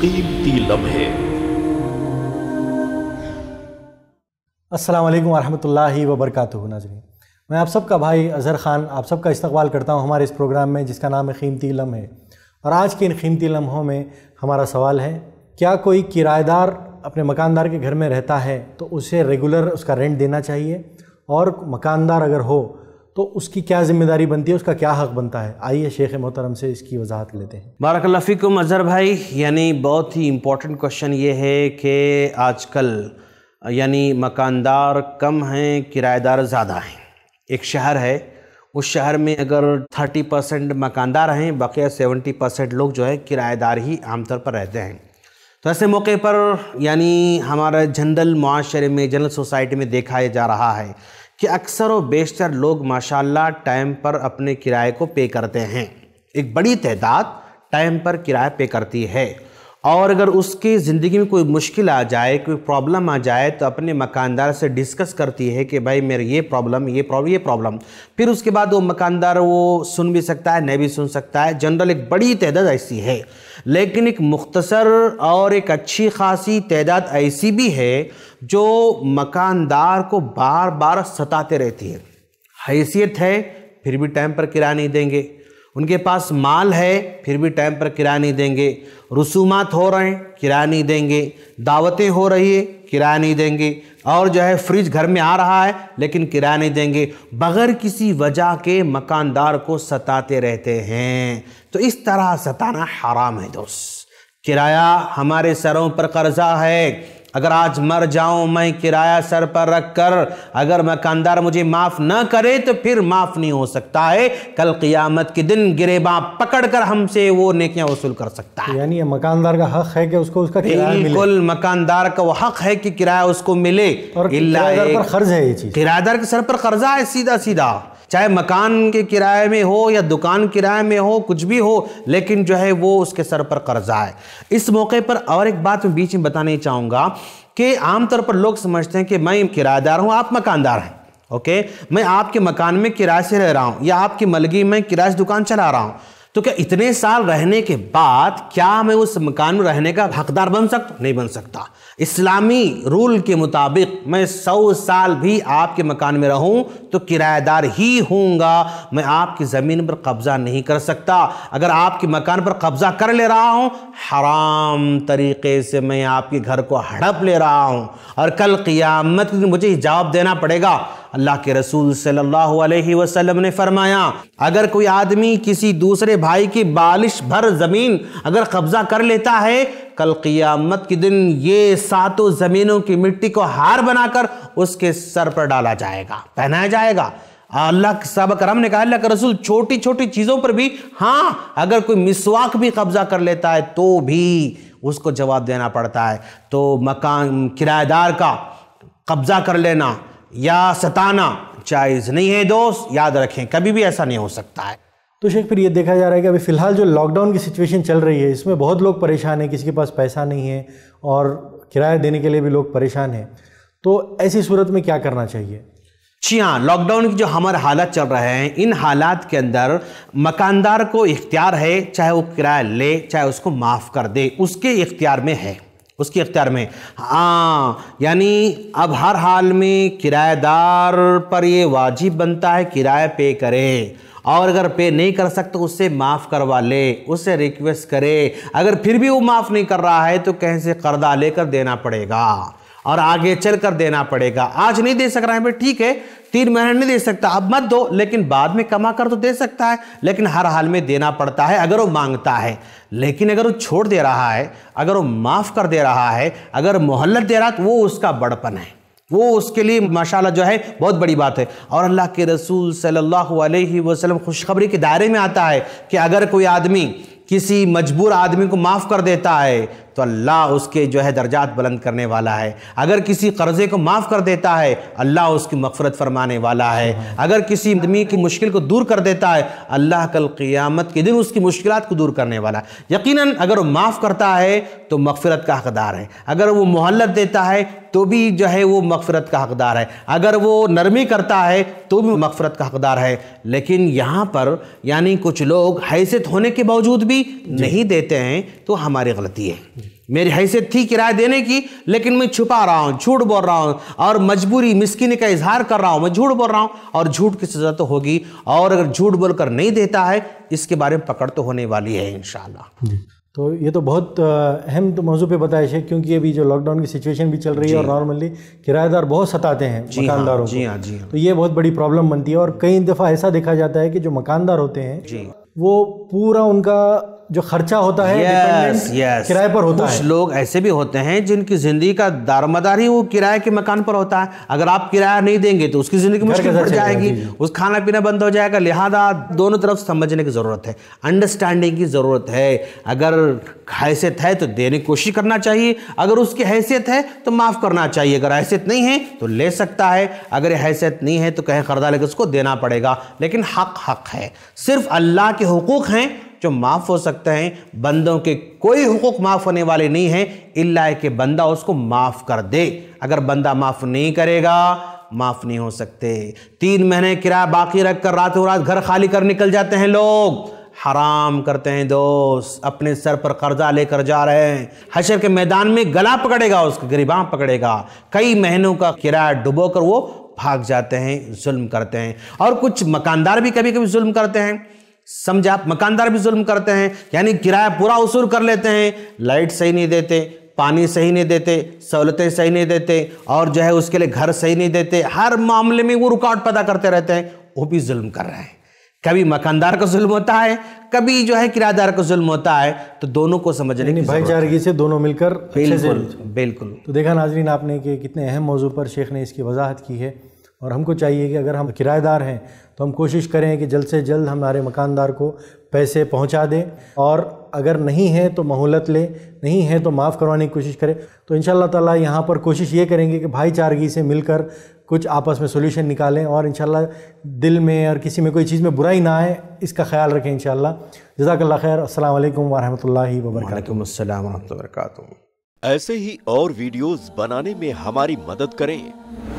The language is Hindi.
कीमती लम्हे असलम वरहमल वबरक नाजरीन मैं आप सबका भाई अजहर ख़ान आप सबका इस्तकबाल करता हूँ हमारे इस प्रोग्राम में जिसका नाम है कीमती लम्हे और आज के इन कीमती लम्हों में हमारा सवाल है क्या कोई किराएदार अपने मकानदार के घर में रहता है तो उसे रेगुलर उसका रेंट देना चाहिए और मकानदार अगर हो तो उसकी क्या जिम्मेदारी बनती है उसका क्या हक बनता है आइए शेख मोहतरम से इसकी वजाहत लेते हैं बारकल्लाफ़िकम अज़हर भाई यानी बहुत ही इम्पोर्टेंट क्वेश्चन ये है कि आजकल यानी मकानदार कम हैं किराएदार ज़्यादा हैं एक शहर है उस शहर में अगर 30 परसेंट मकानदार हैं बाकी 70 परसेंट लोग जो है किराएदार ही आमतौर पर रहते हैं तो ऐसे मौके पर यानी हमारे जनरल माशरे में जनरल सोसाइटी में देखा जा रहा है कि अक्सर व बेशतर लोग माशाल्लाह टाइम पर अपने किराए को पे करते हैं एक बड़ी तादाद टाइम पर किराया पे करती है और अगर उसकी ज़िंदगी में कोई मुश्किल आ जाए कोई प्रॉब्लम आ जाए तो अपने मकानदार से डिस्कस करती है कि भाई मेरे ये प्रॉब्लम ये प्रॉब्लम ये प्रॉब्लम फिर उसके बाद वो मकानदार वो सुन भी सकता है नहीं भी सुन सकता है जनरल एक बड़ी तादाद ऐसी है लेकिन एक मुख्तसर और एक अच्छी खासी तादाद ऐसी भी है जो मकानदार को बार बार सताते रहती है हैसियत है फिर भी टाइम पर किराया नहीं देंगे उनके पास माल है फिर भी टाइम पर किराया नहीं देंगे रसूमात हो रहे हैं किराया नहीं देंगे दावतें हो रही है किराया नहीं देंगे और जो है फ्रिज घर में आ रहा है लेकिन किराया नहीं देंगे बग़ैर किसी वजह के मकानदार को सताते रहते हैं तो इस तरह सताना हराम है दोस्त किराया हमारे सरों पर कर्जा है अगर आज मर जाऊं मैं किराया सर पर रख कर अगर मकानदार मुझे माफ़ ना करे तो फिर माफ़ नहीं हो सकता है कल क़ियामत के दिन गिरेबा पकड़ कर हमसे वो नेकियां वसूल कर सकता है यानी मकानदार का हक है कि उसको उसका बिल्कुल मकानदार का वो हक है कि किराया उसको मिले और कर्ज है ये चीज़ किराएदार के सर पर कर्जा है सीधा सीधा चाहे मकान के किराए में हो या दुकान किराए में हो कुछ भी हो लेकिन जो है वो उसके सर पर कर्जा है इस मौके पर और एक बात मैं बीच में बताना चाहूँगा कि आमतौर पर लोग समझते हैं कि मैं किराएदार हूँ आप मकानदार हैं ओके मैं आपके मकान में किराए से रह रहा हूँ या आपकी मलगी में किराए दुकान चला रहा हूँ तो क्या इतने साल रहने के बाद क्या मैं उस मकान में रहने का हकदार बन सकता नहीं बन सकता इस्लामी रूल के मुताबिक मैं सौ साल भी आपके मकान में रहूं तो किराएदार ही हूँगा मैं आपकी ज़मीन पर कब्ज़ा नहीं कर सकता अगर आपके मकान पर कब्ज़ा कर ले रहा हूँ हराम तरीके से मैं आपके घर को हड़प ले रहा हूँ और कल क़ियामत मुझे जवाब देना पड़ेगा अल्लाह के रसूल सल्लल्लाहु अलैहि वसल्लम ने फरमाया अगर कोई आदमी किसी दूसरे भाई की बालिश भर ज़मीन अगर कब्ज़ा कर लेता है कल क़ियामत के दिन ये सातों ज़मीनों की मिट्टी को हार बनाकर उसके सर पर डाला जाएगा पहनाया जाएगा अल्लाह साहब करम ने कहा अल्लाह के रसूल छोटी छोटी चीज़ों पर भी हाँ अगर कोई मिसवाक भी कब्ज़ा कर लेता है तो भी उसको जवाब देना पड़ता है तो मकान किराएदार का कब्ज़ा कर लेना या सताना जायज़ नहीं है दोस्त याद रखें कभी भी ऐसा नहीं हो सकता है तो शेख फिर ये देखा जा रहा है कि अभी फ़िलहाल जो लॉकडाउन की सिचुएशन चल रही है इसमें बहुत लोग परेशान हैं किसी के पास पैसा नहीं है और किराया देने के लिए भी लोग परेशान हैं तो ऐसी सूरत में क्या करना चाहिए जी हाँ लॉकडाउन की जो हमारे हालात चल रहे हैं इन हालात के अंदर मकानदार को इख्तियार है चाहे वो किराया ले चाहे उसको माफ़ कर दे उसके इख्तियार में है उसके अख्तियार में हाँ यानी अब हर हाल में किराएदार पर ये वाजिब बनता है किराया पे करे और अगर पे नहीं कर सकते तो उससे माफ़ करवा ले उससे रिक्वेस्ट करे अगर फिर भी वो माफ़ नहीं कर रहा है तो कहीं से कर्जा लेकर देना पड़ेगा और आगे चल कर देना पड़ेगा आज नहीं दे सक रहा है भाई ठीक है तीन महीने नहीं दे सकता अब मत दो लेकिन बाद में कमा कर तो दे सकता है लेकिन हर हाल में देना पड़ता है अगर वो मांगता है लेकिन अगर वो छोड़ दे रहा है अगर वो माफ़ कर दे रहा है अगर मोहल्लत दे रहा है तो वो उसका बड़पन है वो उसके लिए माशाला जो है बहुत बड़ी बात है और अल्लाह के रसूल सल्लल्लाहु अलैहि वसल्लम खुशखबरी के दायरे में आता है कि अगर कोई आदमी किसी मजबूर आदमी को माफ़ कर देता है तो अल्लाह उसके जो है दर्जात बुलंद करने वाला है अगर किसी कर्ज़े को माफ़ कर देता है अल्लाह उसकी मफ़रत फरमाने वाला है अगर किसी आदमी की मुश्किल को दूर कर देता है अल्लाह कल क़ियामत के दिन उसकी मुश्किल को दूर करने वाला है यकीन अगर वो माफ़ करता है तो मफ़रत का हकदार है अगर वो मोहलत देता है तो भी जो है वो मफ़रत का हकदार है अगर वो नरमी करता है तो भी मफ़रत का हकदार है लेकिन यहाँ पर यानी कुछ लोग हैसियत होने के बावजूद भी नहीं देते हैं तो हमारी गलती है मेरी हैसियत थी किराया देने की लेकिन मैं छुपा रहा हूँ झूठ बोल रहा हूँ और मजबूरी मिसकिनी का इजहार कर रहा हूँ मैं झूठ बोल रहा हूँ और झूठ की सज़ा तो होगी और अगर झूठ बोलकर नहीं देता है इसके बारे में पकड़ तो होने वाली है इन तो ये तो बहुत अहम तो मौजू पे बताया है क्योंकि अभी जो लॉकडाउन की सिचुएशन भी चल रही है और नॉर्मली किराएदार बहुत सताते हैं हाँ, मकानदारों हाँ, को जी हाँ, जी हाँ। तो ये बहुत बड़ी प्रॉब्लम बनती है और कई दफ़ा ऐसा देखा जाता है कि जो मकानदार होते हैं वो पूरा उनका जो खर्चा होता है yes, yes. किराए पर होता कुछ है कुछ लोग ऐसे भी होते हैं जिनकी जिंदगी का दारोमदार ही वो किराए के मकान पर होता है अगर आप किराया नहीं देंगे तो उसकी जिंदगी मुश्किल पड़ जाएगी उस खाना पीना बंद हो जाएगा लिहाजा दोनों तरफ समझने की ज़रूरत है अंडरस्टैंडिंग की ज़रूरत है अगर हैसियत है तो देने की कोशिश करना चाहिए अगर उसकी हैसियत है तो माफ़ करना चाहिए अगर हैसियत नहीं है तो ले सकता है अगर हैसियत नहीं है तो कहें खरदा लेकर उसको देना पड़ेगा लेकिन हक हक है सिर्फ अल्लाह के हकूक़ हैं जो माफ़ हो सकते हैं बंदों के कोई हुकूक माफ़ होने वाले नहीं हैं इल्ला के बंदा उसको माफ़ कर दे अगर बंदा माफ़ नहीं करेगा माफ़ नहीं हो सकते तीन महीने किराया बाकी रख कर रातों रात घर खाली कर निकल जाते हैं लोग हराम करते हैं दोस्त अपने सर पर कर्जा लेकर जा रहे हैं हशर के मैदान में गला पकड़ेगा उसका गरीबा पकड़ेगा कई महीनों का किराया डुबो कर वो भाग जाते हैं जुल्म करते हैं और कुछ मकानदार भी कभी कभी जुल्म करते हैं समझे आप मकानदार भी जुल्म करते हैं यानी किराया पूरा वसूल कर लेते हैं लाइट सही नहीं देते पानी सही नहीं देते सहूलतें सही नहीं देते और जो है उसके लिए घर सही नहीं देते हर मामले में वो रुकावट पैदा करते रहते हैं वो भी जुल्म कर रहे हैं कभी मकानदार का जुल्म होता है कभी जो है किराएदार का जुल्म होता है तो दोनों को समझने की भाईचारगी से दोनों मिलकर बिल्कुल बिल्कुल तो देखा नाजरीन आपने कि कितने अहम मौजू पर शेख ने इसकी वजाहत की है और हमको चाहिए कि अगर हम किराएदार हैं तो हम कोशिश करें कि जल्द से जल्द हमारे मकानदार को पैसे पहुंचा दें और अगर नहीं है तो मोहलत लें नहीं है तो माफ़ करवाने की कोशिश करें तो इन ताला यहाँ पर कोशिश ये करेंगे कि भाईचारगी से मिलकर कुछ आपस में सोल्यूशन निकालें और इन दिल में और किसी में कोई चीज़ में बुराई ना आए इसका ख्याल रखें इन जजाकल्ला खैर असल वरहमल वर्का वरक ऐसे ही और वीडियोज़ बनाने में हमारी मदद करें